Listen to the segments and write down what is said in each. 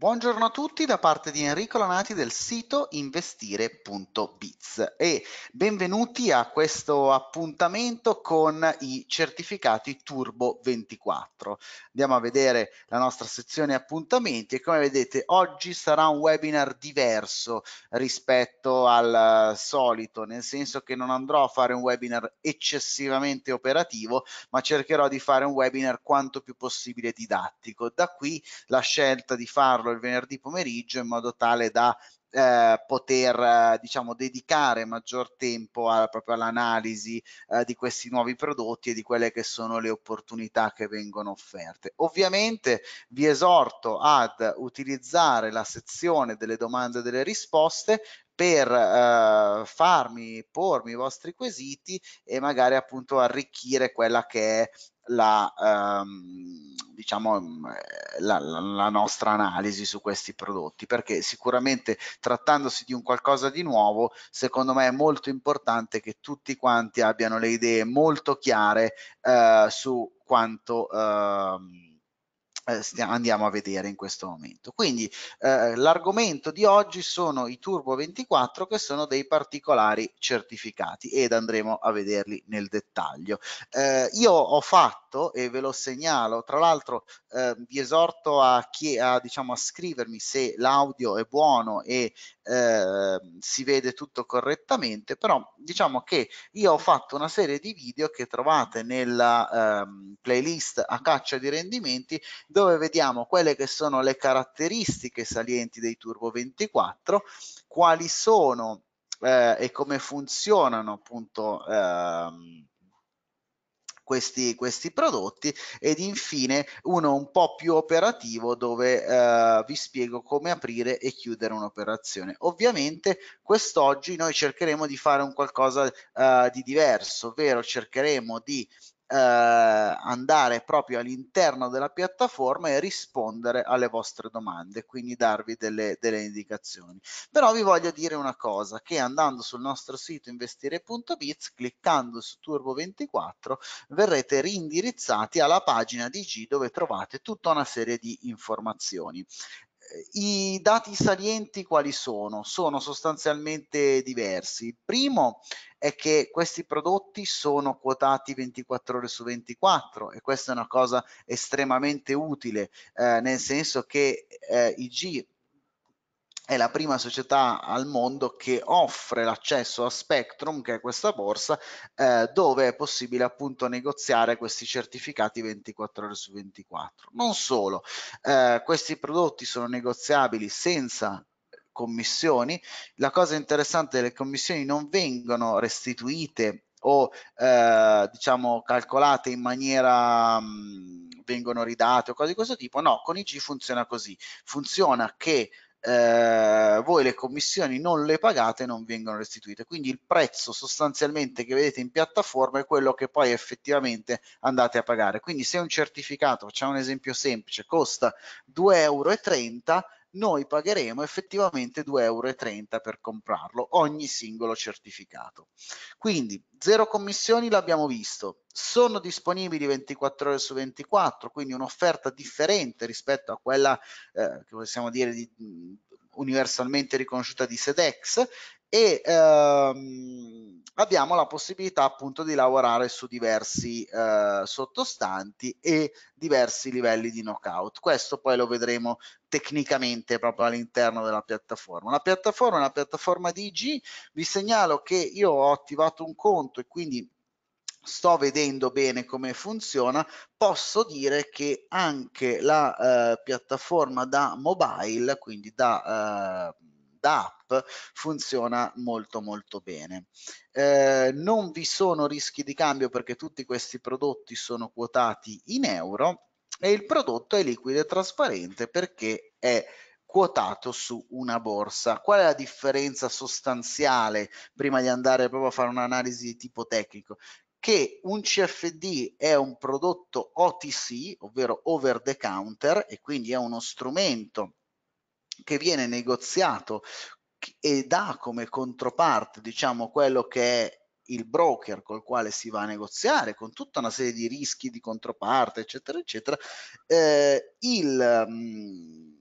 Buongiorno a tutti da parte di Enrico Lanati del sito investire.biz e benvenuti a questo appuntamento con i certificati Turbo 24. Andiamo a vedere la nostra sezione appuntamenti e come vedete oggi sarà un webinar diverso rispetto al solito, nel senso che non andrò a fare un webinar eccessivamente operativo, ma cercherò di fare un webinar quanto più possibile didattico. Da qui la scelta di farlo farlo il venerdì pomeriggio in modo tale da eh, poter eh, diciamo dedicare maggior tempo a, proprio all'analisi eh, di questi nuovi prodotti e di quelle che sono le opportunità che vengono offerte. Ovviamente vi esorto ad utilizzare la sezione delle domande e delle risposte per eh, farmi pormi i vostri quesiti e magari appunto arricchire quella che è la, ehm, diciamo, mm, eh, la, la, nostra analisi su questi prodotti, perché sicuramente trattandosi di un qualcosa di nuovo, secondo me è molto importante che tutti quanti abbiano le idee molto chiare eh, su quanto... Ehm, eh, andiamo a vedere in questo momento. Quindi eh, l'argomento di oggi sono i Turbo 24 che sono dei particolari certificati ed andremo a vederli nel dettaglio. Eh, io ho fatto e ve lo segnalo, tra l'altro eh, vi esorto a, chi, a, diciamo, a scrivermi se l'audio è buono e Ehm, si vede tutto correttamente, però diciamo che io ho fatto una serie di video che trovate nella eh, playlist a caccia di rendimenti dove vediamo quelle che sono le caratteristiche salienti dei Turbo 24, quali sono eh, e come funzionano appunto ehm, questi, questi prodotti ed infine uno un po' più operativo dove eh, vi spiego come aprire e chiudere un'operazione. Ovviamente quest'oggi noi cercheremo di fare un qualcosa eh, di diverso, ovvero cercheremo di eh, andare proprio all'interno della piattaforma e rispondere alle vostre domande, quindi darvi delle, delle indicazioni. Però vi voglio dire una cosa, che andando sul nostro sito investire.biz, cliccando su Turbo 24, verrete rindirizzati alla pagina di G dove trovate tutta una serie di informazioni. I dati salienti quali sono? Sono sostanzialmente diversi. Il primo è che questi prodotti sono quotati 24 ore su 24 e questa è una cosa estremamente utile, eh, nel senso che eh, IG è la prima società al mondo che offre l'accesso a Spectrum, che è questa borsa, eh, dove è possibile appunto negoziare questi certificati 24 ore su 24. Non solo, eh, questi prodotti sono negoziabili senza commissioni. La cosa interessante è che le commissioni non vengono restituite o eh, diciamo calcolate in maniera mh, mm, vengono ridate o cose di questo tipo no con IG funziona così funziona che eh, voi le commissioni non le pagate non vengono restituite. Quindi il prezzo sostanzialmente che vedete in piattaforma è quello che poi effettivamente andate a pagare. Quindi se un certificato, facciamo un esempio semplice, costa 2,30 euro, noi pagheremo effettivamente 2,30 euro per comprarlo, ogni singolo certificato. Quindi zero commissioni l'abbiamo visto, sono disponibili 24 ore su 24, quindi un'offerta differente rispetto a quella eh, che possiamo dire di, universalmente riconosciuta di SEDEX e ehm, abbiamo la possibilità appunto di lavorare su diversi eh, sottostanti e diversi livelli di knockout. Questo poi lo vedremo tecnicamente proprio all'interno della piattaforma. La piattaforma è una piattaforma di IG, vi segnalo che io ho attivato un conto e quindi sto vedendo bene come funziona, posso dire che anche la eh, piattaforma da mobile, quindi da... Eh, d'app funziona molto molto bene. Eh, non vi sono rischi di cambio perché tutti questi prodotti sono quotati in euro e il prodotto è liquido e trasparente perché è quotato su una borsa. Qual è la differenza sostanziale prima di andare proprio a fare un'analisi di tipo tecnico? Che un CFD è un prodotto OTC, ovvero over the counter, e quindi è uno strumento che viene negoziato e dà come controparte diciamo quello che è il broker col quale si va a negoziare con tutta una serie di rischi di controparte eccetera eccetera eh, il, mh, mm,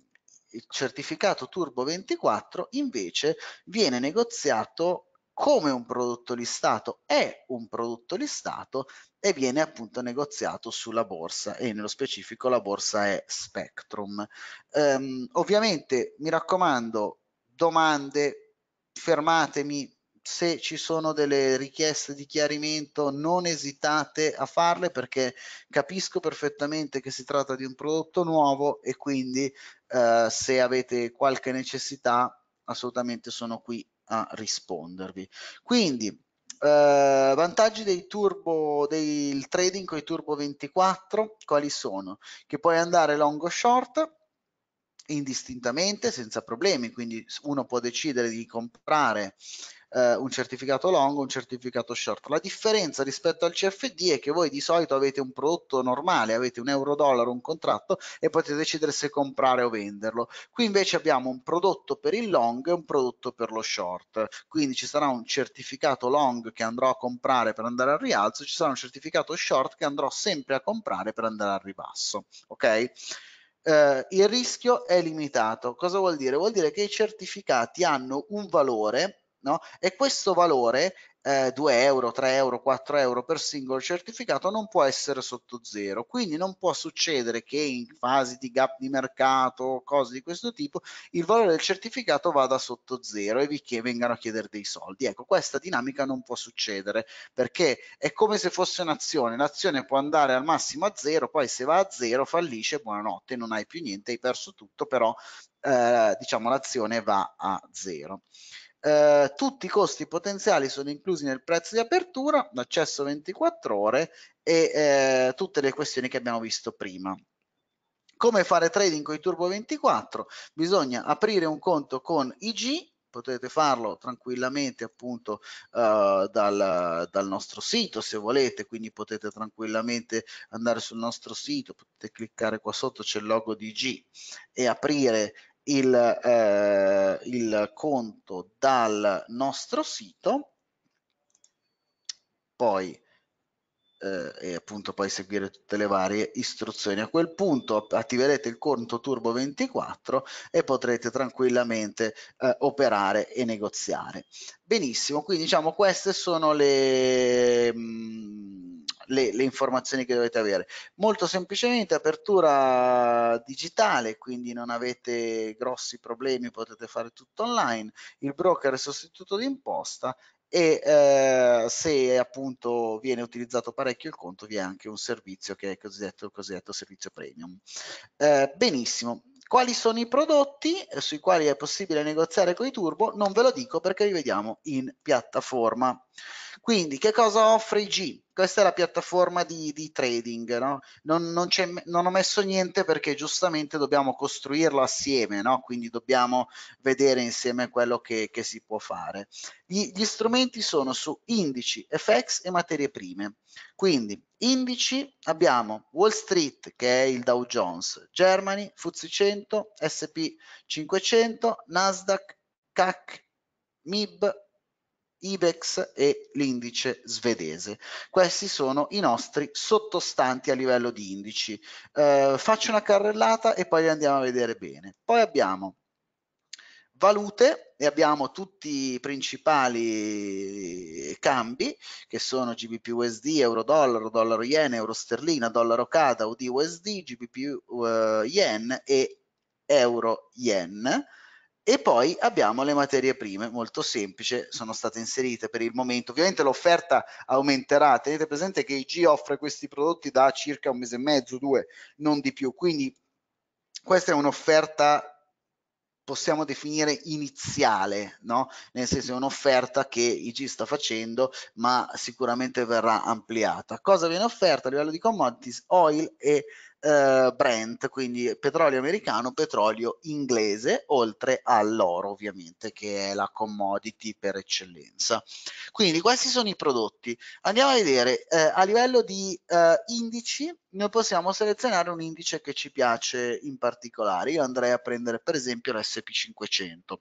il certificato turbo 24 invece viene negoziato come un prodotto listato è un prodotto listato e viene appunto negoziato sulla borsa e nello specifico la borsa è Spectrum. Um, ovviamente mi raccomando domande, fermatemi se ci sono delle richieste di chiarimento non esitate a farle perché capisco perfettamente che si tratta di un prodotto nuovo e quindi uh, se avete qualche necessità assolutamente sono qui a rispondervi. Quindi eh, vantaggi dei turbo, del trading con i turbo 24 quali sono? Che puoi andare long o short, indistintamente senza problemi, quindi uno può decidere di comprare eh, un certificato long o un certificato short. La differenza rispetto al CFD è che voi di solito avete un prodotto normale, avete un euro-dollaro, un contratto e potete decidere se comprare o venderlo. Qui invece abbiamo un prodotto per il long e un prodotto per lo short, quindi ci sarà un certificato long che andrò a comprare per andare al rialzo, ci sarà un certificato short che andrò sempre a comprare per andare al ribasso. Ok? eh, il rischio è limitato. Cosa vuol dire? Vuol dire che i certificati hanno un valore No? E questo valore, eh, 2 euro, 3 euro, 4 euro per singolo certificato, non può essere sotto zero. Quindi non può succedere che in fasi di gap di mercato, cose di questo tipo, il valore del certificato vada sotto zero e vi che vengano a chiedere dei soldi. Ecco, questa dinamica non può succedere perché è come se fosse un'azione. L'azione può andare al massimo a zero, poi se va a zero fallisce, buonanotte, non hai più niente, hai perso tutto, però eh, diciamo l'azione va a zero eh, tutti i costi potenziali sono inclusi nel prezzo di apertura, l'accesso 24 ore e eh, tutte le questioni che abbiamo visto prima. Come fare trading con i Turbo 24? Bisogna aprire un conto con IG potete farlo tranquillamente appunto uh, dal, dal, nostro sito se volete quindi potete tranquillamente andare sul nostro sito potete cliccare qua sotto c'è il logo di IG e aprire il, eh, il conto dal nostro sito, poi eh, e appunto poi seguire tutte le varie istruzioni. A quel punto attiverete il conto Turbo 24 e potrete tranquillamente eh, operare e negoziare. Benissimo, quindi diciamo queste sono le... Mh, mm, le, le informazioni che dovete avere. Molto semplicemente apertura digitale, quindi non avete grossi problemi, potete fare tutto online, il broker è sostituto di imposta e eh, se appunto viene utilizzato parecchio il conto vi è anche un servizio che è cosiddetto, cosiddetto servizio premium. Eh, benissimo. Quali sono i prodotti eh, sui quali è possibile negoziare con i turbo? Non ve lo dico perché li vediamo in piattaforma. Quindi che cosa offre IG? Questa è la piattaforma di, di trading, no? non, non, non, ho messo niente perché giustamente dobbiamo costruirlo assieme, no? quindi dobbiamo vedere insieme quello che, che si può fare. Gli, gli strumenti sono su indici, FX e materie prime. Quindi indici abbiamo Wall Street che è il Dow Jones, Germany, FTSE 100, SP 500, Nasdaq, CAC, MIB, IBEX e l'indice svedese. Questi sono i nostri sottostanti a livello di indici. Eh, faccio una carrellata e poi li andiamo a vedere bene. Poi abbiamo valute e abbiamo tutti i principali cambi che sono GBP USD, euro dollaro, dollaro yen, euro sterlina, dollaro CAD, UD USD, GBP uh, eh, yen e euro yen e poi abbiamo le materie prime, molto semplice, sono state inserite per il momento. Ovviamente l'offerta aumenterà, tenete presente che IG offre questi prodotti da circa un mese e mezzo, due, non di più. Quindi questa è un'offerta possiamo definire iniziale, no? nel senso è un'offerta che IG sta facendo ma sicuramente verrà ampliata. Cosa viene offerta a livello di commodities? Oil e eh, Brent, quindi petrolio americano, petrolio inglese, oltre all'oro ovviamente che è la commodity per eccellenza. Quindi questi sono i prodotti. Andiamo a vedere eh, a livello di eh, indici, noi possiamo selezionare un indice che ci piace in particolare. Io andrei a prendere per esempio l'SP500.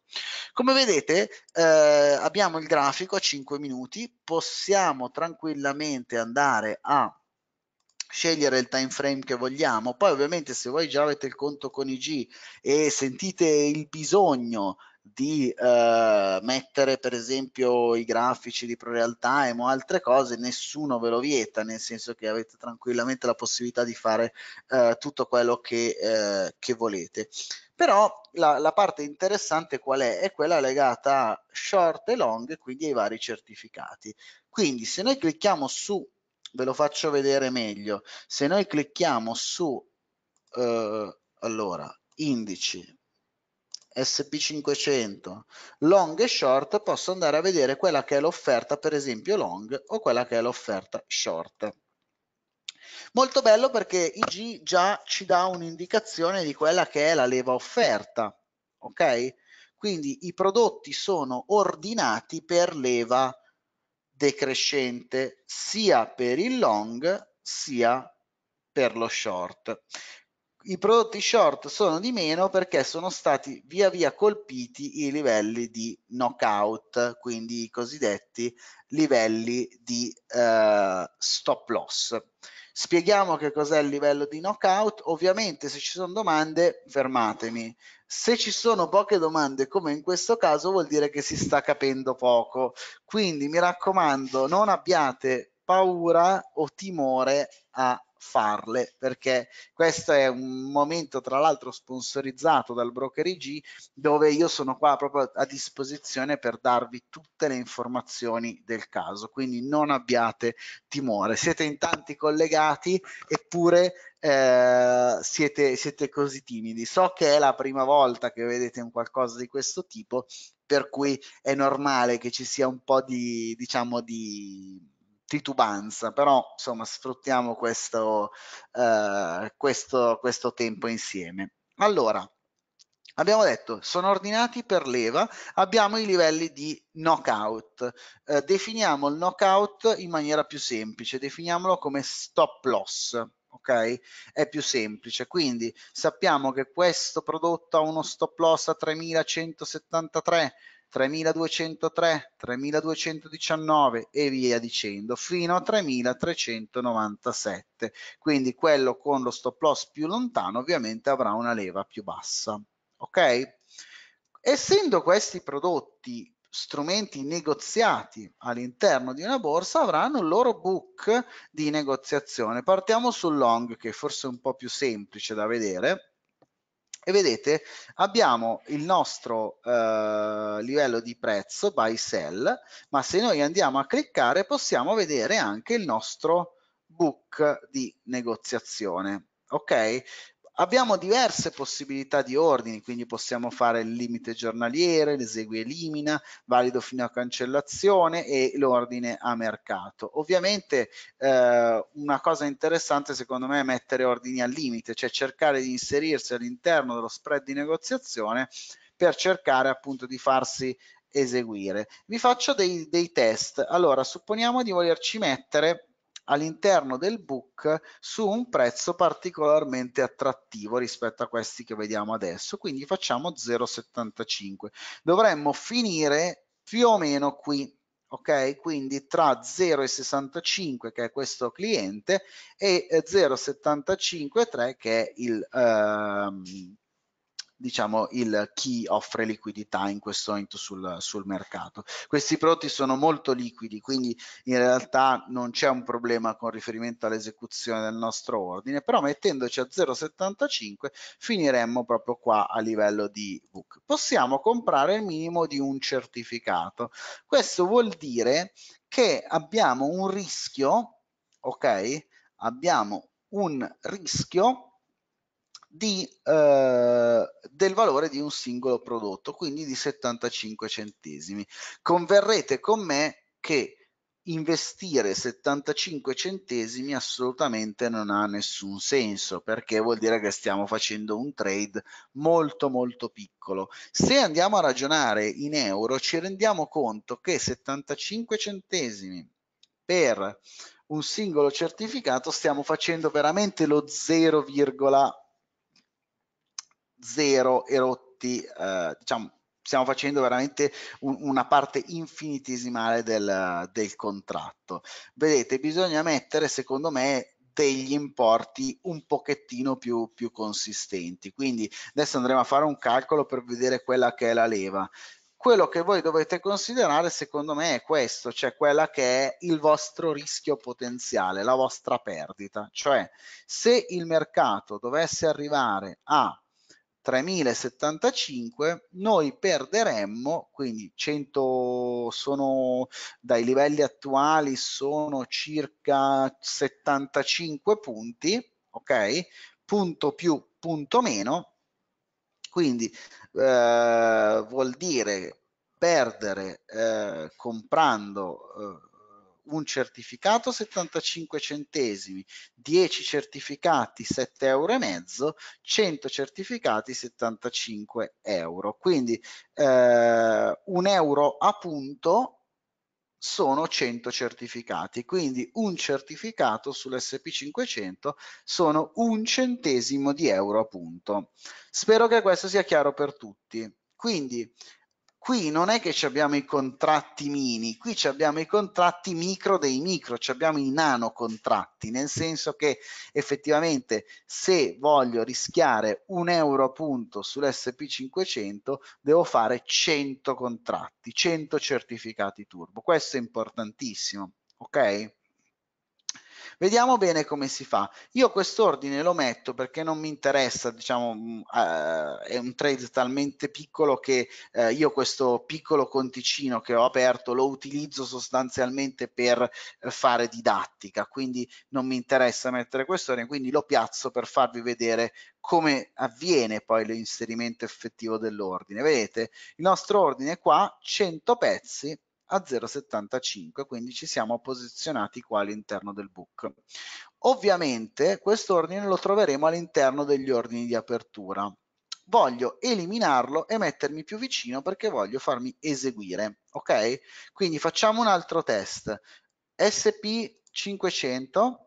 Come vedete eh, abbiamo il grafico a 5 minuti, possiamo tranquillamente andare a scegliere il time frame che vogliamo. Poi ovviamente se voi già avete il conto con IG e sentite il bisogno di eh, mettere per esempio i grafici di Pro Real Time o altre cose, nessuno ve lo vieta, nel senso che avete tranquillamente la possibilità di fare eh, tutto quello che, eh, che volete. Però la, la, parte interessante qual è? È quella legata a short e long, quindi ai vari certificati. Quindi se noi clicchiamo su ve lo faccio vedere meglio. Se noi clicchiamo su eh, allora, indici SP500 long e short, posso andare a vedere quella che è l'offerta, per esempio long, o quella che è l'offerta short. Molto bello perché IG già ci dà un'indicazione di quella che è la leva offerta, ok? Quindi i prodotti sono ordinati per leva offerta decrescente sia per il long sia per lo short. I prodotti short sono di meno perché sono stati via via colpiti i livelli di knockout, quindi i cosiddetti livelli di eh, stop loss. Spieghiamo che cos'è il livello di knockout. Ovviamente se ci sono domande fermatemi, se ci sono poche domande, come in questo caso, vuol dire che si sta capendo poco. Quindi mi raccomando, non abbiate paura o timore a farle perché questo è un momento tra l'altro sponsorizzato dal broker IG dove io sono qua proprio a disposizione per darvi tutte le informazioni del caso quindi non abbiate timore siete in tanti collegati eppure eh, siete, siete così timidi so che è la prima volta che vedete un qualcosa di questo tipo per cui è normale che ci sia un po' di diciamo di titubanza, però insomma sfruttiamo questo, eh, questo, questo tempo insieme. Allora, abbiamo detto sono ordinati per leva, abbiamo i livelli di knockout. Eh, definiamo il knockout in maniera più semplice, definiamolo come stop loss. Ok? È più semplice, quindi sappiamo che questo prodotto ha uno stop loss a 3173, 3203, 3219 e via dicendo fino a 3397. Quindi quello con lo stop loss più lontano ovviamente avrà una leva più bassa. Ok? Essendo questi prodotti strumenti negoziati all'interno di una borsa avranno il loro book di negoziazione. Partiamo sul long che è forse un po' più semplice da vedere e vedete abbiamo il nostro eh, livello di prezzo by sell ma se noi andiamo a cliccare possiamo vedere anche il nostro book di negoziazione ok Abbiamo diverse possibilità di ordini, quindi possiamo fare il limite giornaliere, l'esegue elimina, valido fino a cancellazione e l'ordine a mercato. Ovviamente eh, una cosa interessante secondo me è mettere ordini al limite, cioè cercare di inserirsi all'interno dello spread di negoziazione per cercare appunto di farsi eseguire. Vi faccio dei, dei test. Allora, supponiamo di volerci mettere all'interno del book su un prezzo particolarmente attrattivo rispetto a questi che vediamo adesso, quindi facciamo 0,75. Dovremmo finire più o meno qui, ok? Quindi tra 0,65 che è questo cliente e 0,753 eh, che è il... Ehm, diciamo, il chi offre liquidità in questo momento sul, sul mercato. Questi prodotti sono molto liquidi, quindi in realtà non c'è un problema con riferimento all'esecuzione del nostro ordine, però mettendoci a 0,75 finiremmo proprio qua a livello di book. Possiamo comprare il minimo di un certificato. Questo vuol dire che abbiamo un rischio, ok? Abbiamo un rischio di, eh, del valore di un singolo prodotto, quindi di 75 centesimi. Converrete con me che investire 75 centesimi assolutamente non ha nessun senso perché vuol dire che stiamo facendo un trade molto molto piccolo se andiamo a ragionare in euro ci rendiamo conto che 75 centesimi per un singolo certificato stiamo facendo veramente lo 0,1 zero erotti, eh, diciamo, stiamo facendo veramente un, una parte infinitesimale del, del contratto. Vedete, bisogna mettere, secondo me, degli importi un pochettino più, più consistenti. Quindi adesso andremo a fare un calcolo per vedere quella che è la leva quello che voi dovete considerare secondo me è questo, cioè quella che è il vostro rischio potenziale, la vostra perdita, cioè se il mercato dovesse arrivare a 3075 noi perderemmo quindi 100 sono dai livelli attuali sono circa 75 punti ok punto più punto meno quindi eh, vuol dire perdere eh, comprando eh, un certificato 75 centesimi, 10 certificati 7,5 euro, 100 certificati 75 euro. Quindi eh, un euro a punto sono 100 certificati, quindi un certificato sull'SP500 sono un centesimo di euro a punto. Spero che questo sia chiaro per tutti. Quindi Qui non è che ci abbiamo i contratti mini, qui ci abbiamo i contratti micro dei micro, ci abbiamo i nano contratti, nel senso che effettivamente se voglio rischiare un euro appunto sull'SP500 devo fare 100 contratti, 100 certificati turbo, questo è importantissimo, ok? Vediamo bene come si fa. Io quest'ordine lo metto perché non mi interessa, diciamo, eh, è un trade talmente piccolo che eh, io questo piccolo conticino che ho aperto lo utilizzo sostanzialmente per fare didattica, quindi non mi interessa mettere quest'ordine, quindi lo piazzo per farvi vedere come avviene poi l'inserimento effettivo dell'ordine. Vedete, il nostro ordine qua, 100 pezzi, a 0,75, quindi ci siamo posizionati qua all'interno del book. Ovviamente questo ordine lo troveremo all'interno degli ordini di apertura. Voglio eliminarlo e mettermi più vicino perché voglio farmi eseguire, ok? Quindi facciamo un altro test. SP 500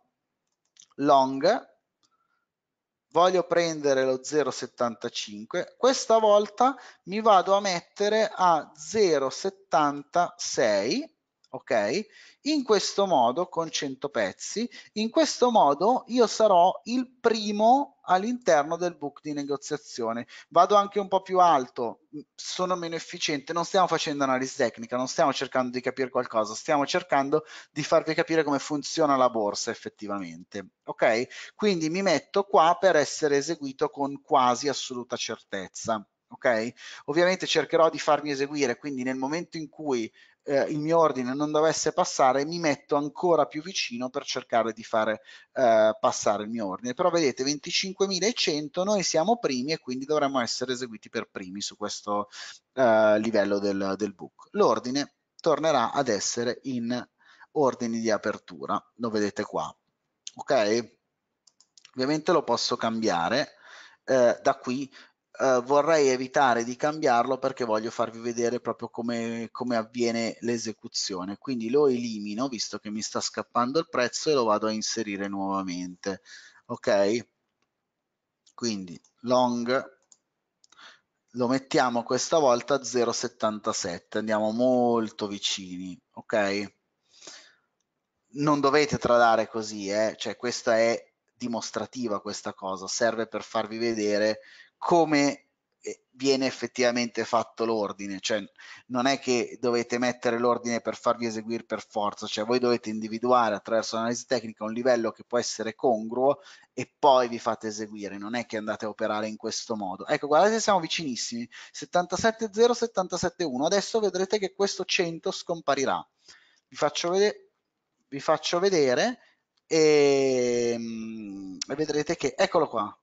long voglio prendere lo 0,75, questa volta mi vado a mettere a 0,76 ok? In questo modo, con 100 pezzi, in questo modo io sarò il primo all'interno del book di negoziazione. Vado anche un po' più alto, sono meno efficiente, non stiamo facendo analisi tecnica, non stiamo cercando di capire qualcosa, stiamo cercando di farvi capire come funziona la borsa effettivamente, ok? Quindi mi metto qua per essere eseguito con quasi assoluta certezza ok? Ovviamente cercherò di farmi eseguire, quindi nel momento in cui eh, il mio ordine non dovesse passare, mi metto ancora più vicino per cercare di fare eh, passare il mio ordine. Però vedete, 25.100, noi siamo primi e quindi dovremmo essere eseguiti per primi su questo eh, livello del, del book. L'ordine tornerà ad essere in ordini di apertura, lo vedete qua. Ok? Ovviamente lo posso cambiare eh, da qui eh, vorrei evitare di cambiarlo perché voglio farvi vedere proprio come, come avviene l'esecuzione. Quindi lo elimino visto che mi sta scappando il prezzo e lo vado a inserire nuovamente. Ok? Quindi long lo mettiamo questa volta a 0,77, andiamo molto vicini, ok? Non dovete tradare così, eh? cioè questa è dimostrativa questa cosa, serve per farvi vedere come eh, viene effettivamente fatto l'ordine, cioè non è che dovete mettere l'ordine per farvi eseguire per forza, cioè voi dovete individuare attraverso l'analisi tecnica un livello che può essere congruo e poi vi fate eseguire, non è che andate a operare in questo modo. Ecco, guardate, siamo vicinissimi, 77.0, 77.1, adesso vedrete che questo 100 scomparirà. Vi faccio, vede vi faccio vedere e, ehm, e vedrete che, eccolo qua,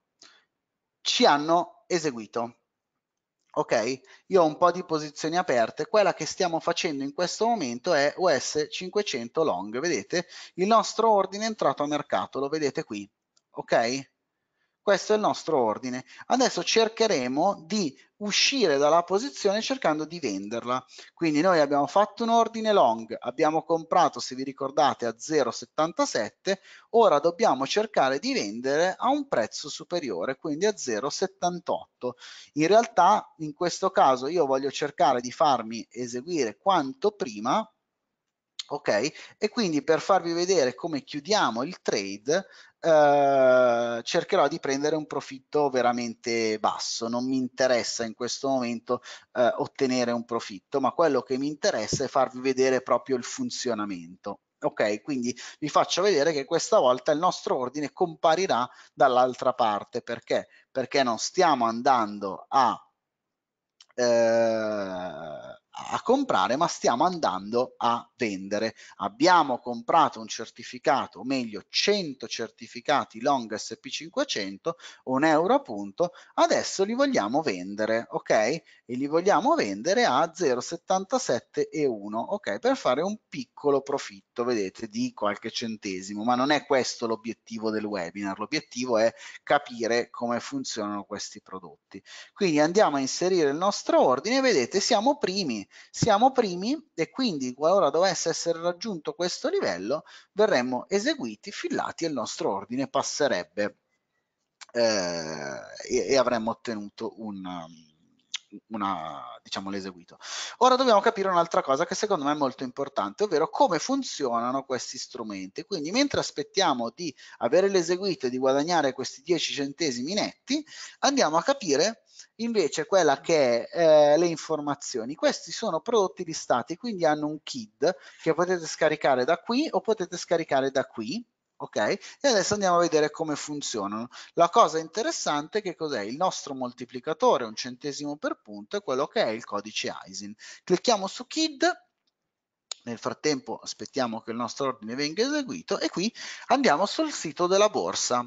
ci hanno eseguito. Ok, io ho un po' di posizioni aperte, quella che stiamo facendo in questo momento è US 500 long, vedete? Il nostro ordine è entrato a mercato, lo vedete qui, ok? Questo è il nostro ordine. Adesso cercheremo di uscire dalla posizione cercando di venderla. Quindi noi abbiamo fatto un ordine long, abbiamo comprato, se vi ricordate, a 0,77, ora dobbiamo cercare di vendere a un prezzo superiore, quindi a 0,78. In realtà in questo caso io voglio cercare di farmi eseguire quanto prima ok? E quindi per farvi vedere come chiudiamo il trade eh, cercherò di prendere un profitto veramente basso. Non mi interessa in questo momento eh, ottenere un profitto, ma quello che mi interessa è farvi vedere proprio il funzionamento. Ok, quindi vi faccio vedere che questa volta il nostro ordine comparirà dall'altra parte. Perché? Perché non stiamo andando a eh, comprare, ma stiamo andando a vendere. Abbiamo comprato un certificato, o meglio 100 certificati long SP500, un euro appunto adesso li vogliamo vendere, ok? E li vogliamo vendere a 0,77 e 1 ok? Per fare un piccolo profitto, vedete, di qualche centesimo, ma non è questo l'obiettivo del webinar, l'obiettivo è capire come funzionano questi prodotti. Quindi andiamo a inserire il nostro ordine, vedete, siamo primi, siamo primi e quindi qualora dovesse essere raggiunto questo livello verremmo eseguiti, fillati e il nostro ordine passerebbe eh, e, e, avremmo ottenuto un... Um, una, diciamo, l'eseguito. Ora dobbiamo capire un'altra cosa che secondo me è molto importante, ovvero come funzionano questi strumenti. Quindi mentre aspettiamo di avere l'eseguito e di guadagnare questi 10 centesimi netti, andiamo a capire invece quella che è eh, le informazioni. Questi sono prodotti listati, quindi hanno un KID che potete scaricare da qui o potete scaricare da qui. Ok? E adesso andiamo a vedere come funzionano. La cosa interessante è che cos'è il nostro moltiplicatore, un centesimo per punto, è quello che è il codice ISIN. Clicchiamo su KID, nel frattempo aspettiamo che il nostro ordine venga eseguito e qui andiamo sul sito della borsa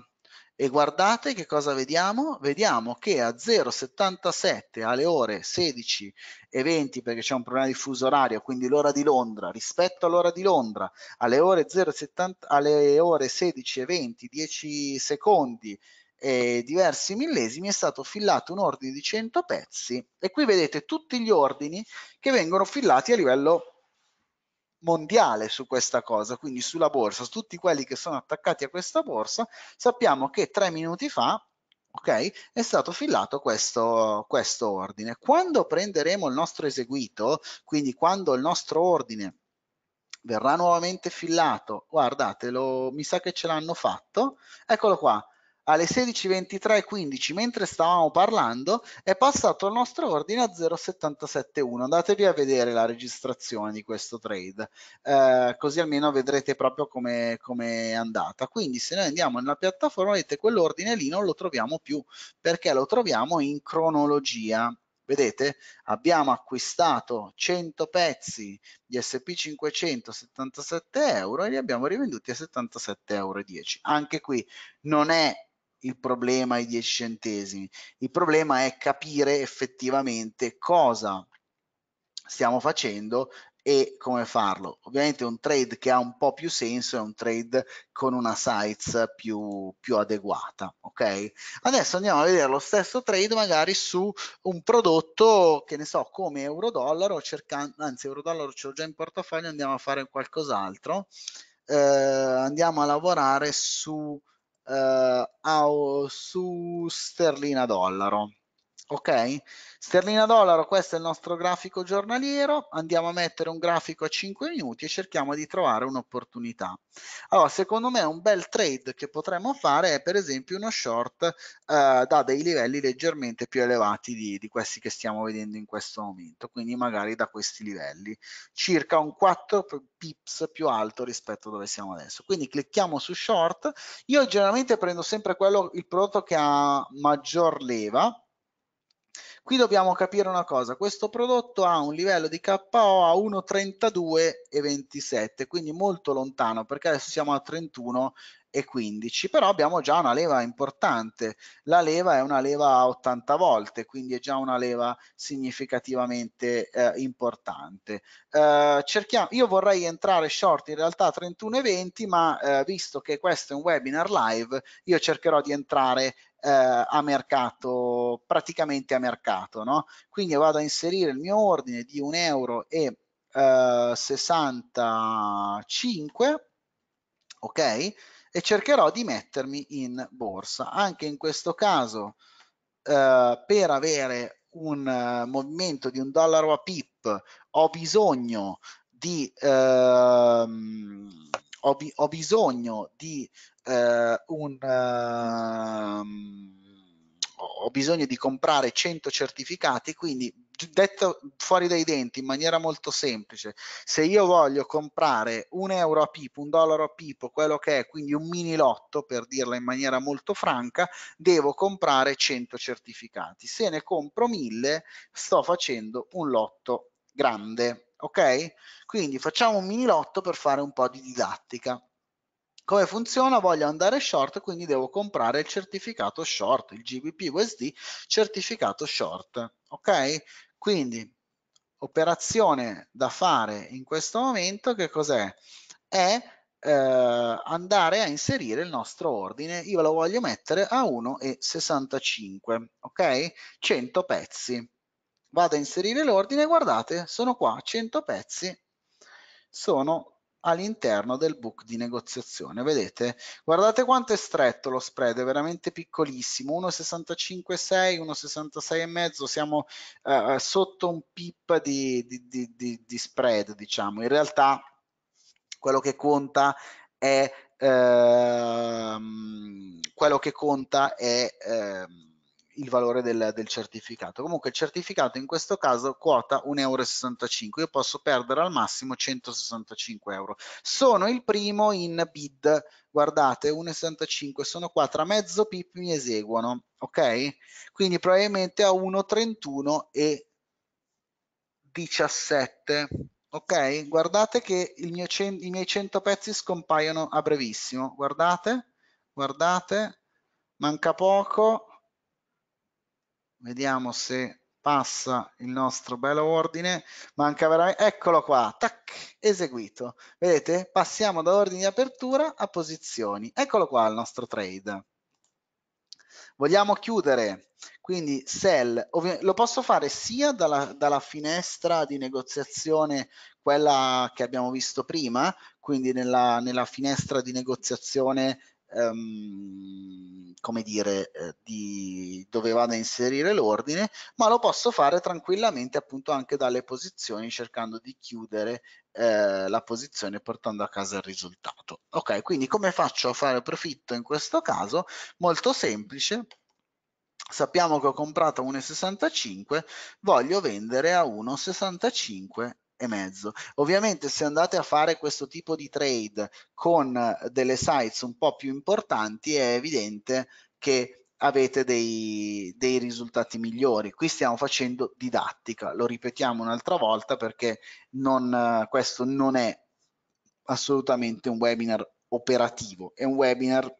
e guardate che cosa vediamo? Vediamo che a 0,77 alle ore 16 e 20 perché c'è un problema di fuso orario, quindi l'ora di Londra rispetto all'ora di Londra alle ore, 0,70, alle ore 16 e 20, 10 secondi e diversi millesimi è stato fillato un ordine di 100 pezzi e qui vedete tutti gli ordini che vengono fillati a livello mondiale su questa cosa, quindi sulla borsa, su tutti quelli che sono attaccati a questa borsa, sappiamo che tre minuti fa ok? È stato fillato questo, questo ordine. Quando prenderemo il nostro eseguito, quindi quando il nostro ordine verrà nuovamente fillato, guardatelo, mi sa che ce l'hanno fatto, eccolo qua, alle 16.23.15 mentre stavamo parlando è passato il nostro ordine a 0.771 andatevi a vedere la registrazione di questo trade eh, così almeno vedrete proprio come, come è andata quindi se noi andiamo nella piattaforma vedete quell'ordine lì non lo troviamo più perché lo troviamo in cronologia vedete abbiamo acquistato 100 pezzi di SP500 77 euro e li abbiamo rivenduti a 77,10 euro anche qui non è il problema ai 10 centesimi, il problema è capire effettivamente cosa stiamo facendo e come farlo. Ovviamente un trade che ha un po' più senso è un trade con una size più, più adeguata, ok? Adesso andiamo a vedere lo stesso trade magari su un prodotto che ne so come euro-dollaro, cercando, anzi euro-dollaro ce l'ho già in portafoglio, andiamo a fare qualcos'altro. Eh, andiamo a lavorare su eh, su sterlina dollaro ok? Sterlina dollaro, questo è il nostro grafico giornaliero, andiamo a mettere un grafico a 5 minuti e cerchiamo di trovare un'opportunità. Allora, secondo me un bel trade che potremmo fare è per esempio uno short eh, da dei livelli leggermente più elevati di, di, questi che stiamo vedendo in questo momento, quindi magari da questi livelli, circa un 4 pips più alto rispetto a dove siamo adesso. Quindi clicchiamo su short, io generalmente prendo sempre quello, il prodotto che ha maggior leva, Qui dobbiamo capire una cosa, questo prodotto ha un livello di KO a 1,32,27, quindi molto lontano perché adesso siamo a 31,15, però abbiamo già una leva importante, la leva è una leva a 80 volte, quindi è già una leva significativamente eh, importante. Eh, cerchiamo, io vorrei entrare short in realtà a 31,20, ma eh, visto che questo è un webinar live, io cercherò di entrare eh, a mercato, praticamente a mercato. No? Quindi vado a inserire il mio ordine di 1,65 euro e eh, 65, ok? E cercherò di mettermi in borsa. Anche in questo caso, eh, per avere un uh, movimento di un dollaro a pip ho bisogno di, ehm, ho, bi ho bisogno di eh, un... Uh, ho bisogno di comprare 100 certificati, quindi detto fuori dai denti in maniera molto semplice, se io voglio comprare un euro a pipo, un dollaro a pipo, quello che è, quindi un mini lotto per dirla in maniera molto franca, devo comprare 100 certificati. Se ne compro 1000 sto facendo un lotto grande, ok? Quindi facciamo un mini lotto per fare un po' di didattica. Come funziona? Voglio andare short, quindi devo comprare il certificato short, il GBP USD certificato short. Ok? Quindi operazione da fare in questo momento che cos'è? È eh, andare a inserire il nostro ordine. Io lo voglio mettere a 1,65, ok? 100 pezzi. Vado a inserire l'ordine, guardate, sono qua, 100 pezzi, sono all'interno del book di negoziazione. Vedete? Guardate quanto è stretto lo spread, è veramente piccolissimo, 1,65,6, 1,66,5, siamo eh, eh, sotto un pip di, di, di, di, spread, diciamo. In realtà quello che conta è ehm, quello che conta è ehm, il valore del, del, certificato. Comunque il certificato in questo caso quota 1,65 euro, io posso perdere al massimo 165 euro. Sono il primo in bid, guardate 1,65, sono qua tra mezzo pip mi eseguono, ok? Quindi probabilmente a 1,31 e 17 ok? Guardate che i miei 100 pezzi scompaiono a brevissimo, guardate, guardate, manca poco, vediamo se passa il nostro bello ordine, manca veramente, eccolo qua, tac, eseguito. Vedete? Passiamo da ordini di apertura a posizioni. Eccolo qua il nostro trade. Vogliamo chiudere, quindi sell, lo posso fare sia dalla, dalla finestra di negoziazione, quella che abbiamo visto prima, quindi nella, nella finestra di negoziazione um, come dire, eh, di dove vado a inserire l'ordine, ma lo posso fare tranquillamente appunto anche dalle posizioni cercando di chiudere eh, la posizione portando a casa il risultato. Ok, quindi come faccio a fare profitto in questo caso? Molto semplice, sappiamo che ho comprato a 1,65, voglio vendere a 1,65 e mezzo. Ovviamente se andate a fare questo tipo di trade con eh, delle sites un po' più importanti è evidente che avete dei, dei risultati migliori. Qui stiamo facendo didattica, lo ripetiamo un'altra volta perché non, eh, questo non è assolutamente un webinar operativo, è un webinar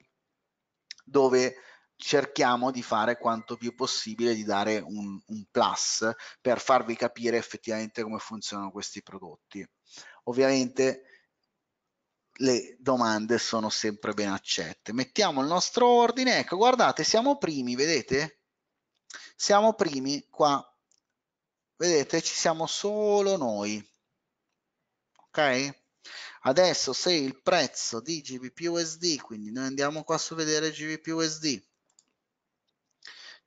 dove cerchiamo di fare quanto più possibile di dare un, un, plus per farvi capire effettivamente come funzionano questi prodotti. Ovviamente le domande sono sempre ben accette. Mettiamo il nostro ordine, ecco guardate siamo primi, vedete? Siamo primi qua, vedete ci siamo solo noi, ok? Adesso se il prezzo di GBP USD, quindi noi andiamo qua su vedere GBP USD,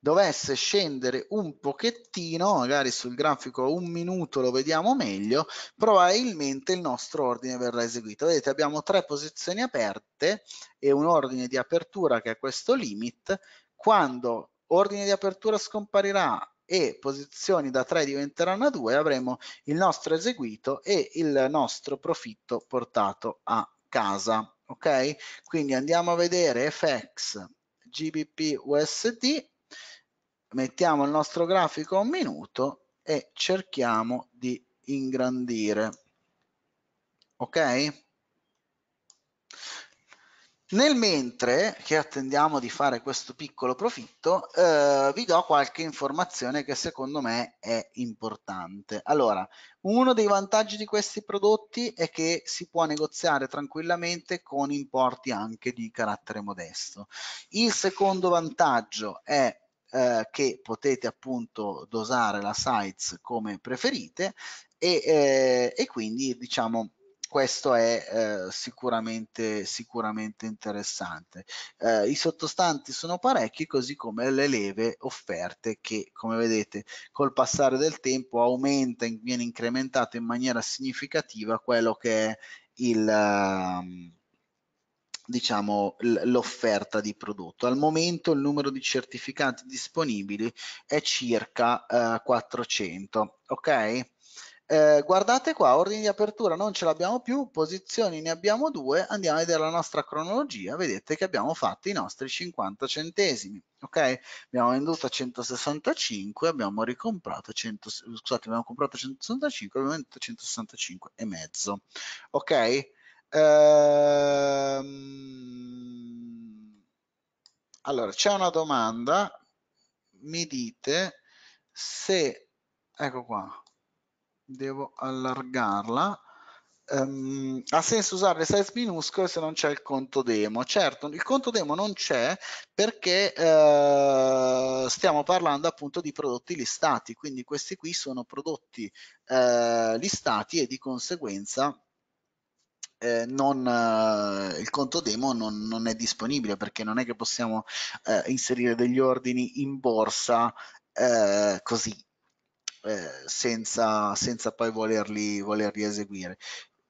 dovesse scendere un pochettino, magari sul grafico un minuto lo vediamo meglio, probabilmente il nostro ordine verrà eseguito. Vedete abbiamo tre posizioni aperte e un ordine di apertura che è questo limit, quando ordine di apertura scomparirà e posizioni da 3 diventeranno a 2 avremo il nostro eseguito e il nostro profitto portato a casa ok quindi andiamo a vedere fx gbp usd mettiamo il nostro grafico a un minuto e cerchiamo di ingrandire. Ok? Nel mentre che attendiamo di fare questo piccolo profitto, eh, vi do qualche informazione che secondo me è importante. Allora, uno dei vantaggi di questi prodotti è che si può negoziare tranquillamente con importi anche di carattere modesto. Il secondo vantaggio è eh, che potete appunto dosare la sites come preferite e, eh, e quindi diciamo questo è eh, sicuramente, sicuramente interessante. Eh, I sottostanti sono parecchi, così come le leve offerte che, come vedete, col passare del tempo aumenta, viene incrementato in maniera significativa quello che è il... Uh, diciamo, l'offerta di prodotto. Al momento il numero di certificati disponibili è circa eh, 400, ok? Eh, guardate qua, ordini di apertura non ce l'abbiamo più, posizioni ne abbiamo due, andiamo a vedere la nostra cronologia, vedete che abbiamo fatto i nostri 50 centesimi, ok? Abbiamo venduto a 165, abbiamo ricomprato, 100, scusate, abbiamo comprato 165, abbiamo venduto 165 e mezzo, ok? Ehm, allora, c'è una domanda, mi dite se, ecco qua, devo allargarla. Um, ha senso usare le size minuscole se non c'è il conto demo certo il conto demo non c'è perché uh, stiamo parlando appunto di prodotti listati quindi questi qui sono prodotti uh, listati e di conseguenza eh, non, eh, il conto demo non, non, è disponibile perché non è che possiamo eh, inserire degli ordini in borsa eh, così eh, senza, senza, poi volerli, volerli eseguire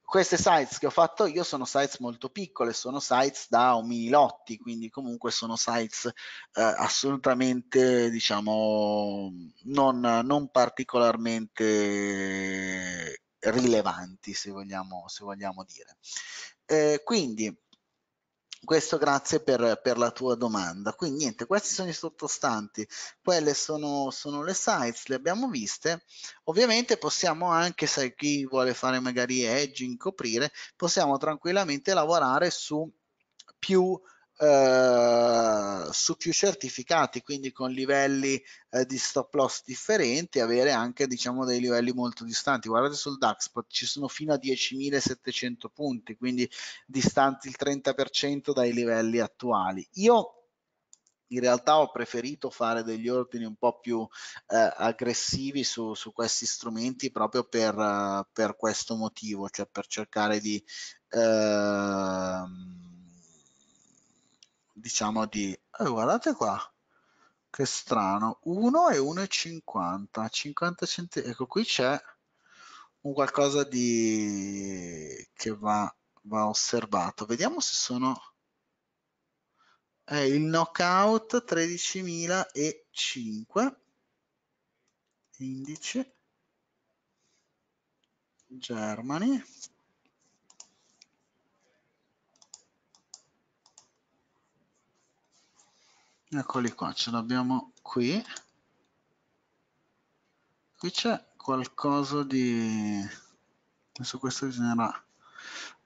queste sites che ho fatto io sono sites molto piccole, sono sites da un mini lotti, quindi comunque sono sites eh, assolutamente, diciamo, non, non particolarmente rilevanti, se vogliamo, se vogliamo dire. Eh, quindi, questo grazie per, per, la tua domanda. Quindi niente, questi sono i sottostanti, quelle sono, sono le sites, le abbiamo viste. Ovviamente possiamo anche, se chi vuole fare magari edging, coprire, possiamo tranquillamente lavorare su più eh, su più certificati, quindi con livelli eh, di stop loss differenti, avere anche diciamo dei livelli molto distanti. Guardate sul DAX, ci sono fino a 10.700 punti, quindi distanti il 30% dai livelli attuali. Io in realtà ho preferito fare degli ordini un po' più eh, aggressivi su, su, questi strumenti proprio per, per, questo motivo, cioè per cercare di ehm, diciamo di oh, guardate qua che strano 1 e 1,50 50, centesimi ecco qui c'è un qualcosa di che va, va osservato vediamo se sono è il knockout 13.005 indice Germany eccoli qua ce l'abbiamo qui qui c'è qualcosa di Adesso questo bisognerà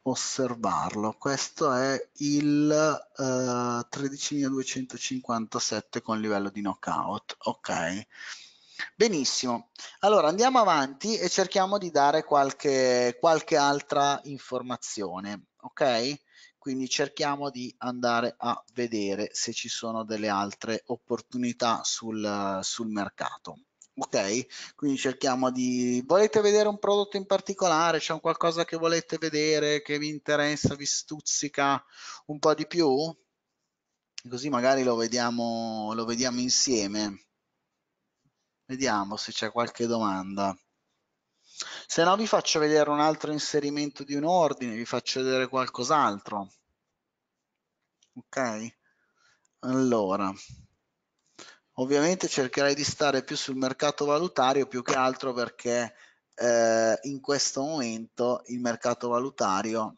osservarlo questo è il eh, 13257 con livello di knockout ok benissimo allora andiamo avanti e cerchiamo di dare qualche qualche altra informazione ok quindi cerchiamo di andare a vedere se ci sono delle altre opportunità sul, sul mercato ok? Quindi cerchiamo di... Volete vedere un prodotto in particolare? C'è qualcosa che volete vedere, che vi interessa, vi stuzzica un po' di più? Così magari lo vediamo, lo vediamo insieme. Vediamo se c'è qualche domanda. Se no vi faccio vedere un altro inserimento di un ordine, vi faccio vedere qualcos'altro. Ok? Allora, ovviamente cercherai di stare più sul mercato valutario più che altro perché eh, in questo momento il mercato valutario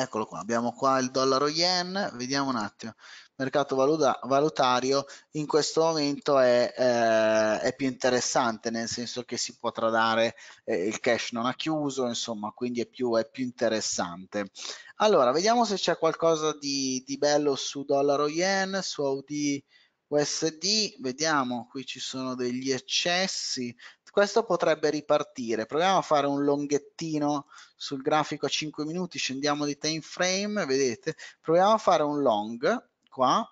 Eccolo qua, abbiamo qua il dollaro yen, vediamo un attimo, mercato valuta, valutario in questo momento è, eh, è, più interessante, nel senso che si può tradare, eh, il cash non ha chiuso, insomma, quindi è più, è più interessante. Allora, vediamo se c'è qualcosa di, di, bello su dollaro yen, su AUD USD, vediamo, qui ci sono degli eccessi, questo potrebbe ripartire. Proviamo a fare un longhettino sul grafico a 5 minuti, scendiamo di time frame, vedete, proviamo a fare un long qua,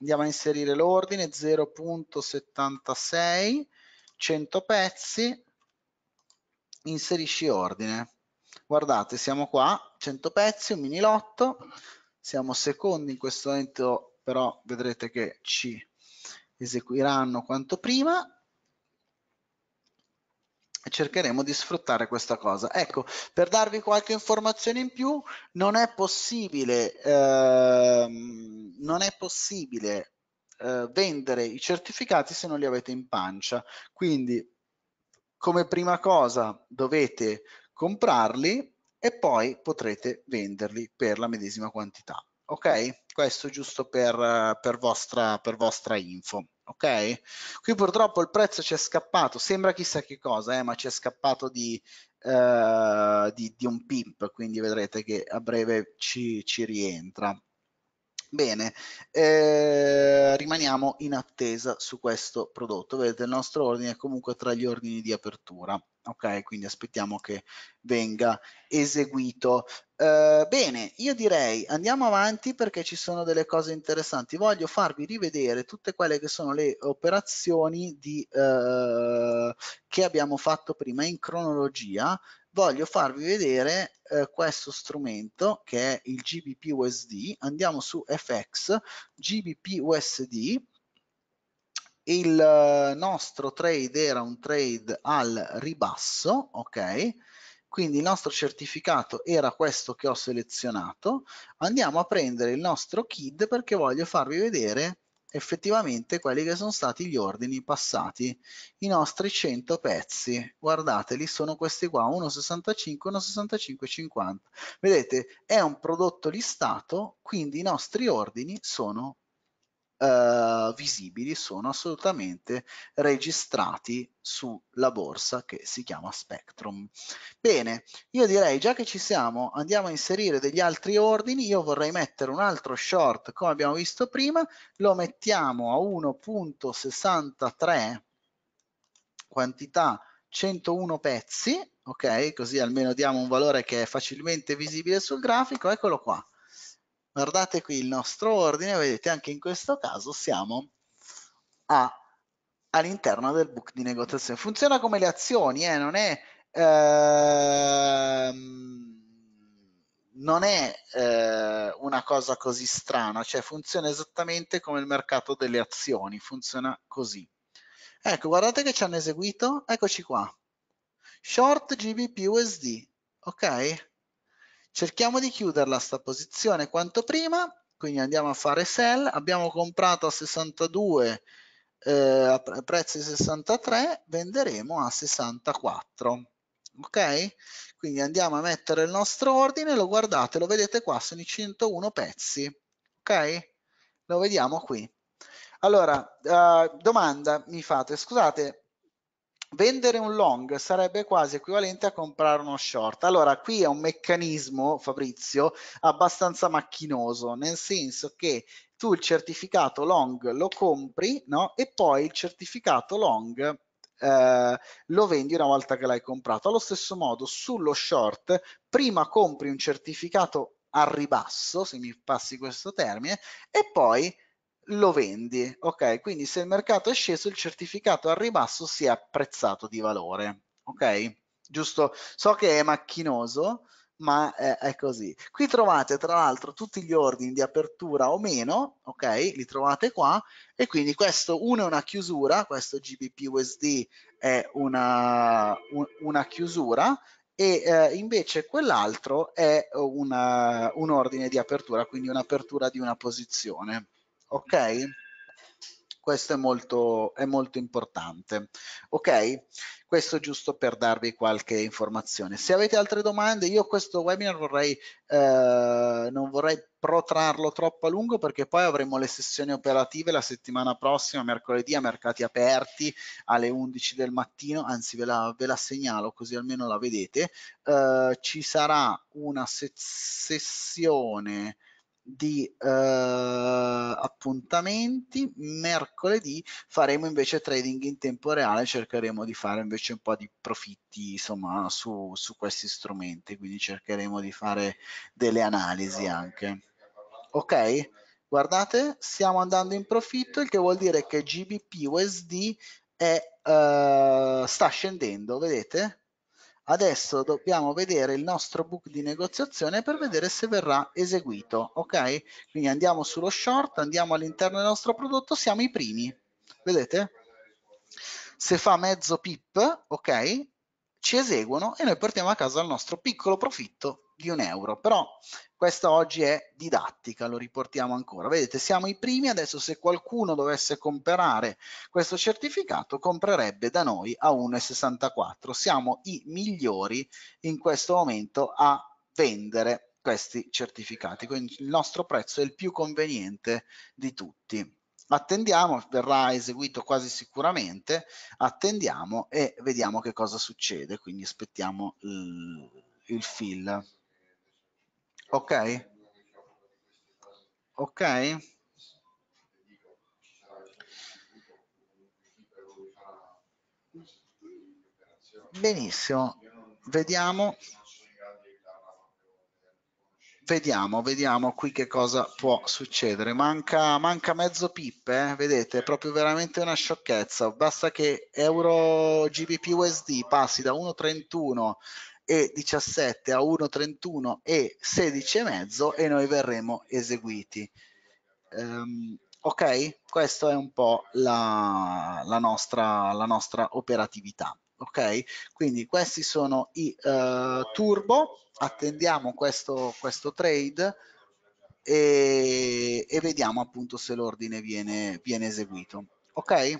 andiamo a inserire l'ordine 0.76, 100 pezzi, inserisci ordine. Guardate, siamo qua, 100 pezzi, un mini lotto, siamo secondi in questo momento, però vedrete che ci eseguiranno quanto prima e cercheremo di sfruttare questa cosa. Ecco, per darvi qualche informazione in più, non è possibile, ehm, non è possibile eh, vendere i certificati se non li avete in pancia. Quindi, come prima cosa, dovete comprarli e poi potrete venderli per la medesima quantità ok? Questo giusto per, per, vostra, per vostra info, ok? Qui purtroppo il prezzo ci è scappato, sembra chissà che cosa, eh, ma ci è scappato di, eh, di, di, un pimp, quindi vedrete che a breve ci, ci rientra. Bene, eh, rimaniamo in attesa su questo prodotto, vedete il nostro ordine è comunque tra gli ordini di apertura ok? Quindi aspettiamo che venga eseguito. Uh, bene, io direi andiamo avanti perché ci sono delle cose interessanti. Voglio farvi rivedere tutte quelle che sono le operazioni di, uh, che abbiamo fatto prima in cronologia. Voglio farvi vedere uh, questo strumento che è il GBP USD. Andiamo su FX, GBP USD il nostro trade era un trade al ribasso, ok? Quindi il nostro certificato era questo che ho selezionato. Andiamo a prendere il nostro KID perché voglio farvi vedere effettivamente quelli che sono stati gli ordini passati, i nostri 100 pezzi, guardateli, sono questi qua, 1,65, 1,65,50. Vedete, è un prodotto listato, quindi i nostri ordini sono eh, visibili sono assolutamente registrati sulla borsa che si chiama Spectrum. Bene, io direi già che ci siamo, andiamo a inserire degli altri ordini, io vorrei mettere un altro short come abbiamo visto prima, lo mettiamo a 1.63 quantità 101 pezzi, ok? Così almeno diamo un valore che è facilmente visibile sul grafico, eccolo qua guardate qui il nostro ordine, vedete anche in questo caso siamo all'interno del book di negoziazione. Funziona come le azioni, eh? non è, ehm, non è eh, una cosa così strana, cioè funziona esattamente come il mercato delle azioni, funziona così. Ecco, guardate che ci hanno eseguito, eccoci qua. Short GBP USD, ok? Cerchiamo di chiuderla sta posizione quanto prima, quindi andiamo a fare sell, abbiamo comprato a 62 eh, a prezzi 63, venderemo a 64 ok? Quindi andiamo a mettere il nostro ordine, lo guardate, lo vedete qua, sono i 101 pezzi, ok? Lo vediamo qui. Allora, uh, domanda mi fate, scusate, vendere un long sarebbe quasi equivalente a comprare uno short. Allora, qui è un meccanismo, Fabrizio, abbastanza macchinoso, nel senso che tu il certificato long lo compri, no? E poi il certificato long eh, lo vendi una volta che l'hai comprato. Allo stesso modo, sullo short, prima compri un certificato a ribasso, se mi passi questo termine, e poi lo vendi, ok? Quindi se il mercato è sceso, il certificato al ribasso si è apprezzato di valore, ok? Giusto, so che è macchinoso, ma eh, è così. Qui trovate tra l'altro tutti gli ordini di apertura o meno, ok? Li trovate qua e quindi questo uno è una chiusura, questo GBP USD è una, un, una chiusura e eh, invece quell'altro è una, un ordine di apertura, quindi un'apertura di una posizione ok? Questo è molto, è molto importante, ok? Questo giusto per darvi qualche informazione. Se avete altre domande, io questo webinar vorrei, eh, non vorrei protrarlo troppo a lungo perché poi avremo le sessioni operative la settimana prossima, mercoledì a mercati aperti alle 11 del mattino, anzi ve la, ve la segnalo così almeno la vedete. Eh, ci sarà una se sessione di eh, appuntamenti. Mercoledì faremo invece trading in tempo reale, cercheremo di fare invece un po' di profitti insomma, su, su questi strumenti, quindi cercheremo di fare delle analisi anche. Ok? Guardate, stiamo andando in profitto, il che vuol dire che GBP USD è, uh, sta scendendo, vedete? Adesso dobbiamo vedere il nostro book di negoziazione per vedere se verrà eseguito, ok? Quindi andiamo sullo short, andiamo all'interno del nostro prodotto, siamo i primi, vedete? Se fa mezzo pip, ok? Ci eseguono e noi portiamo a casa il nostro piccolo profitto di un euro, però questa oggi è didattica, lo riportiamo ancora. Vedete, siamo i primi, adesso se qualcuno dovesse comprare questo certificato, comprerebbe da noi a 1,64. Siamo i migliori in questo momento a vendere questi certificati, quindi il nostro prezzo è il più conveniente di tutti. Attendiamo, verrà eseguito quasi sicuramente, attendiamo e vediamo che cosa succede, quindi aspettiamo il, fill. Ok? Ok? Benissimo, vediamo. Vediamo, vediamo qui che cosa può succedere. Manca, manca mezzo pip, eh? vedete, è proprio veramente una sciocchezza. Basta che Euro GBP USD passi da 1,31 e 17 a 1,31 e 16 e mezzo e noi verremo eseguiti. Um, ok? questo è un po' la, la, nostra, la nostra operatività. Ok? Quindi questi sono i uh, turbo, attendiamo questo, questo trade e, e, vediamo appunto se l'ordine viene, viene eseguito. Ok?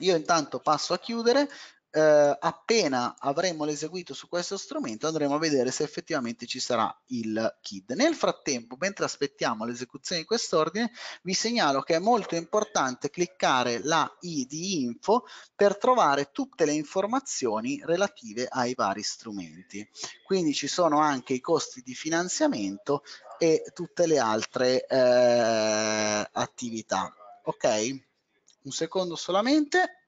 Io intanto passo a chiudere, eh, appena avremo l'eseguito su questo strumento andremo a vedere se effettivamente ci sarà il KID. Nel frattempo, mentre aspettiamo l'esecuzione di quest'ordine, vi segnalo che è molto importante cliccare la I di info per trovare tutte le informazioni relative ai vari strumenti. Quindi ci sono anche i costi di finanziamento e tutte le altre eh, attività. Ok? Un secondo solamente.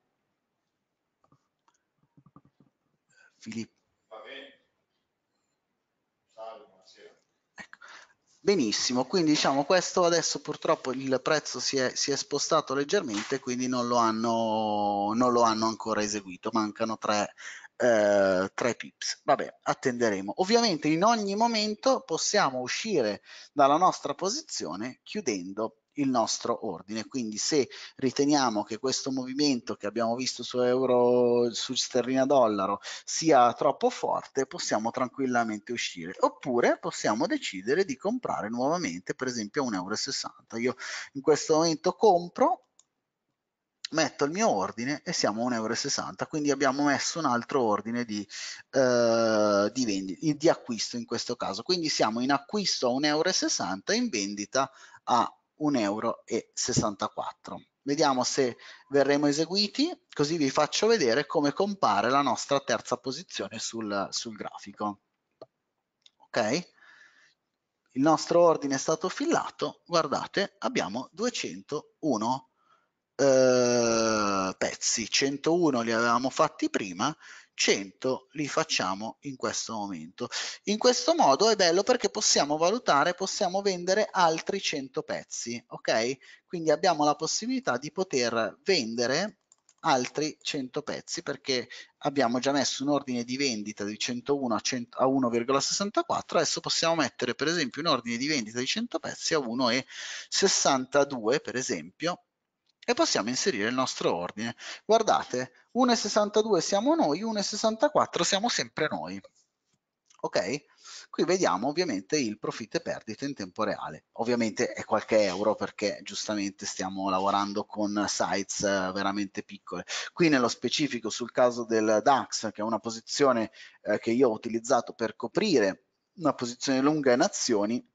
Filippo. Va bene. Salve, buonasera. Ecco. Benissimo, quindi diciamo questo adesso purtroppo il prezzo si è, si è spostato leggermente, quindi non lo, hanno, non lo hanno ancora eseguito, mancano tre, eh, 3 pips. Vabbè, attenderemo. Ovviamente in ogni momento possiamo uscire dalla nostra posizione chiudendo il nostro ordine. Quindi se riteniamo che questo movimento che abbiamo visto su euro, su sterlina dollaro sia troppo forte, possiamo tranquillamente uscire. Oppure possiamo decidere di comprare nuovamente, per esempio, a 1,60 euro. Io in questo momento compro metto il mio ordine e siamo a 1,60 euro quindi abbiamo messo un altro ordine di, eh, di, vendita, di acquisto in questo caso quindi siamo in acquisto a 1,60 euro e in vendita a 1,64 euro. Vediamo se verremo eseguiti, così vi faccio vedere come compare la nostra terza posizione sul, sul grafico. Ok? Il nostro ordine è stato fillato, guardate, abbiamo 201 eh, pezzi, 101 li avevamo fatti prima, 100 li facciamo in questo momento. In questo modo è bello perché possiamo valutare, possiamo vendere altri 100 pezzi, ok? Quindi abbiamo la possibilità di poter vendere altri 100 pezzi perché abbiamo già messo un ordine di vendita di 101 a, 1,64 adesso possiamo mettere per esempio un ordine di vendita di 100 pezzi a 1,62 per esempio e possiamo inserire il nostro ordine. Guardate, 1,62 siamo noi, 1,64 siamo sempre noi. Ok? Qui vediamo ovviamente il profitto e perdita in tempo reale. Ovviamente è qualche euro perché giustamente stiamo lavorando con sites eh, veramente piccole. Qui nello specifico sul caso del DAX, che è una posizione eh, che io ho utilizzato per coprire una posizione lunga in azioni,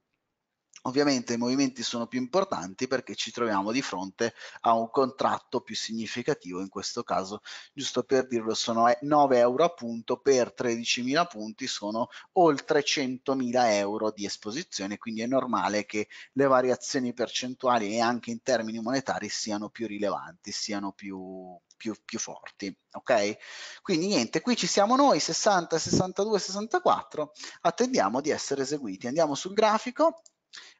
Ovviamente i movimenti sono più importanti perché ci troviamo di fronte a un contratto più significativo, in questo caso, giusto per dirlo, sono 9 euro a punto per 13.000 punti, sono oltre 100.000 euro di esposizione, quindi è normale che le variazioni percentuali e anche in termini monetari siano più rilevanti, siano più, più, più, forti, ok? Quindi niente, qui ci siamo noi, 60, 62, 64, attendiamo di essere eseguiti. Andiamo sul grafico,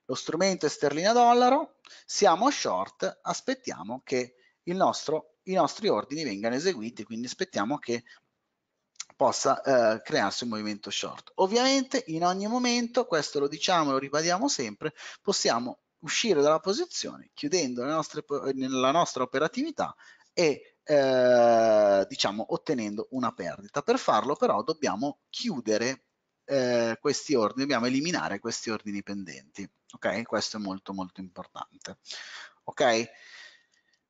lo strumento è sterlina dollaro, siamo short, aspettiamo che nostro, i nostri ordini vengano eseguiti, quindi aspettiamo che possa eh, crearsi un movimento short. Ovviamente in ogni momento, questo lo diciamo e lo ribadiamo sempre, possiamo uscire dalla posizione chiudendo nostre, la nostra operatività e eh, diciamo ottenendo una perdita. Per farlo però dobbiamo chiudere eh, questi ordini, dobbiamo eliminare questi ordini pendenti. Ok? Questo è molto molto importante. Ok?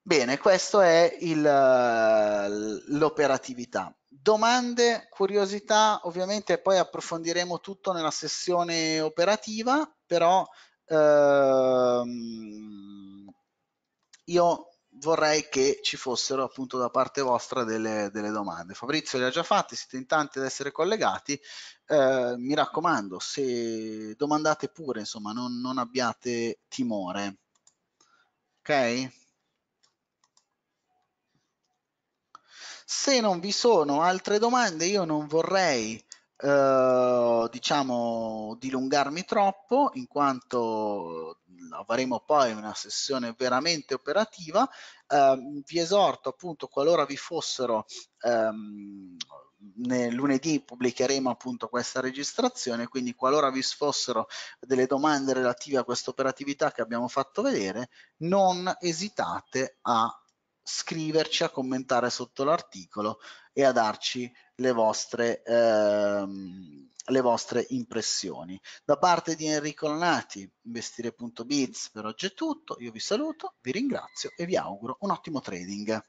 Bene, questo è eh, l'operatività. Domande, curiosità, ovviamente poi approfondiremo tutto nella sessione operativa, però ehm, io vorrei che ci fossero appunto da parte vostra delle, delle domande. Fabrizio le ha già fatte, siete in tanti ad essere collegati, eh, mi raccomando, se domandate pure, insomma, non, non abbiate timore. Ok? Se non vi sono altre domande, io non vorrei eh, diciamo dilungarmi troppo in quanto avremo poi una sessione veramente operativa eh, vi esorto appunto qualora vi fossero ehm, lunedì pubblicheremo appunto questa registrazione, quindi qualora vi fossero delle domande relative a questa operatività che abbiamo fatto vedere, non esitate a scriverci, a commentare sotto l'articolo e a darci le vostre, ehm, le vostre impressioni. Da parte di Enrico Lanati investire.biz per oggi è tutto, io vi saluto, vi ringrazio e vi auguro un ottimo trading.